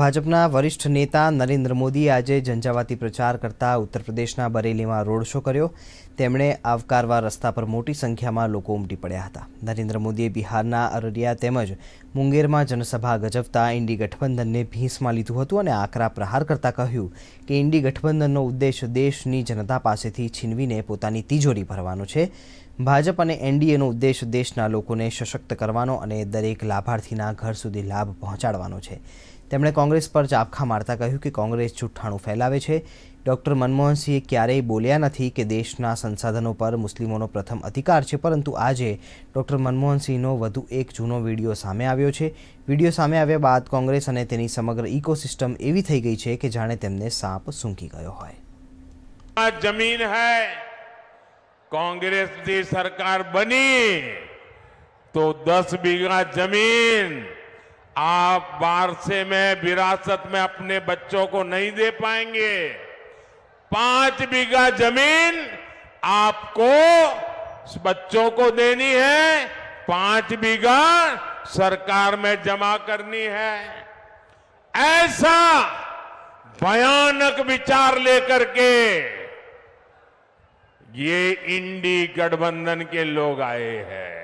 ભાજપના વરિષ્ઠ નેતા નરેન્દ્ર મોદીએ આજે ઝંઝાવાતી પ્રચાર કરતા ઉત્તર પ્રદેશના બરેલીમાં રોડ શો કર્યો તેમણે આવકારવા રસ્તા પર મોટી સંખ્યામાં લોકો ઉમટી પડ્યા હતા નરેન્દ્ર મોદીએ બિહારના અરરિયા તેમજ મુંગેરમાં જનસભા ગજવતા ઇન્ડી ગઠબંધનને ભીંસમાં લીધું હતું અને આકરા પ્રહાર કરતા કહ્યું કે ઇન્ડી ગઠબંધનનો ઉદ્દેશ દેશની જનતા પાસેથી છીનવીને પોતાની તિજોરી ભરવાનો છે ભાજપ અને એનડીએનો ઉદ્દેશ દેશના લોકોને સશક્ત કરવાનો અને દરેક લાભાર્થીના ઘર સુધી લાભ પહોંચાડવાનો છે તેમણે કોંગ્રેસ પર ચાપખા મારતા કહ્યું કે કોંગ્રેસ જૂઠાણું ફેલાવે છે ડૉક્ટર મનમોહનસિંહે ક્યારેય બોલ્યા નથી કે દેશના સંસાધનો પર મુસ્લિમોનો પ્રથમ અધિકાર છે પરંતુ આજે ડૉક્ટર મનમોહનસિંહનો વધુ એક જૂનો વિડીયો સામે આવ્યો છે વિડીયો સામે આવ્યા બાદ કોંગ્રેસ અને તેની સમગ્ર ઇકોસિસ્ટમ એવી થઈ ગઈ છે કે જાણે તેમને સાપ સૂંકી ગયો હોય જમીન હૈ कांग्रेस की सरकार बनी तो 10 बीघा जमीन आप वारसे में विरासत में अपने बच्चों को नहीं दे पाएंगे पांच बीघा जमीन आपको बच्चों को देनी है पांच बीघा सरकार में जमा करनी है ऐसा भयानक विचार लेकर के ये इंडी गठबंधन के लोग आए हैं